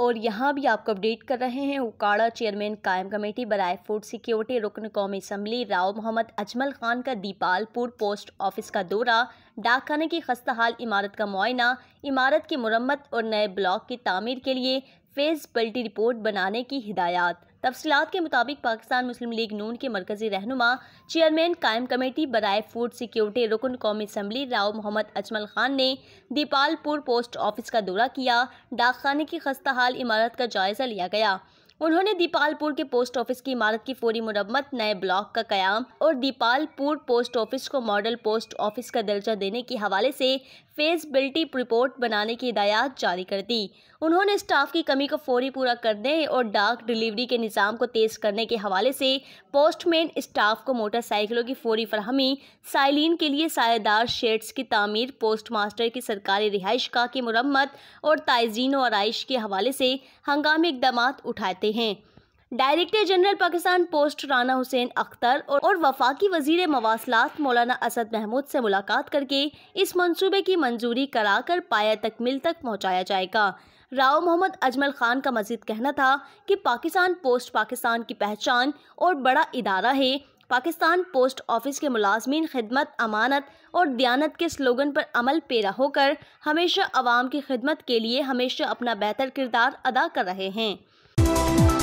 और यहाँ भी आपको अपडेट कर रहे हैं उकाड़ा चेयरमैन कायम कमेटी बराए फूड सिक्योरिटी रुकन कौमी असम्बली राव मोहम्मद अजमल खान का दीपालपुर पोस्ट ऑफिस का दौरा डाकखाने की खस्ताहाल हाल इमारत का मुआयना इमारत की मरम्मत और नए ब्लॉक की तामीर के लिए फेजबिलिटी रिपोर्ट बनाने की हिदायत तफसलत के मुताबिक पाकिस्तान मुस्लिम लीग नून के मरकजी रहनुमा चेयरमैन कायम कमेटी बरए फूड सिक्योरिटी रुकन कौमी असम्बली राव मोहम्मद अजमल खान ने दीपालपुर पोस्ट ऑफिस का दौरा किया डाक खाने की खस्ता हाल इमारत का जायजा लिया गया उन्होंने दीपालपुर के पोस्ट ऑफिस की इमारत की फौरी मुरम्मत नए ब्लॉक का कयाम और दीपालपुर पोस्ट ऑफिस को मॉडल पोस्ट ऑफिस का दर्जा देने के हवाले से फेसबिलिटी रिपोर्ट बनाने की हिदायत जारी कर दी उन्होंने स्टाफ की कमी को फौरी पूरा करने और डाक डिलीवरी के निज़ाम को तेज़ करने के हवाले से पोस्टमैन स्टाफ को मोटरसाइकिलों की फौरी फरहमी साइलिन के लिए सायेदार शेड्स की तमीर पोस्ट मास्टर की सरकारी रिहाइश का की मरम्मत और तायजीन और आइश के हवाले से हंगामी इकदाम उठाते रहे हैं director general Pakistan post Rana Hussain Akhtar और, और वफाकी वजीर मवासलात मौलाना असद महमूद से मुलाकात करके इस मंसूबे की मंजूरी कराकर पाया तकमील तक पहुंचाया जाएगा राव मोहम्मद अजमल खान का मजीद कहना था कि पाकिस्तान पोस्ट पाकिस्तान की पहचान और बड़ा इदारा है पाकिस्तान पोस्ट ऑफिस के मुलाजमी खिदमत अमानत और दयानत के स्लोगन पर अमल पेरा होकर हमेशा आवाम की खिदमत के लिए हमेशा अपना बेहतर किरदार अदा कर रहे हैं thank you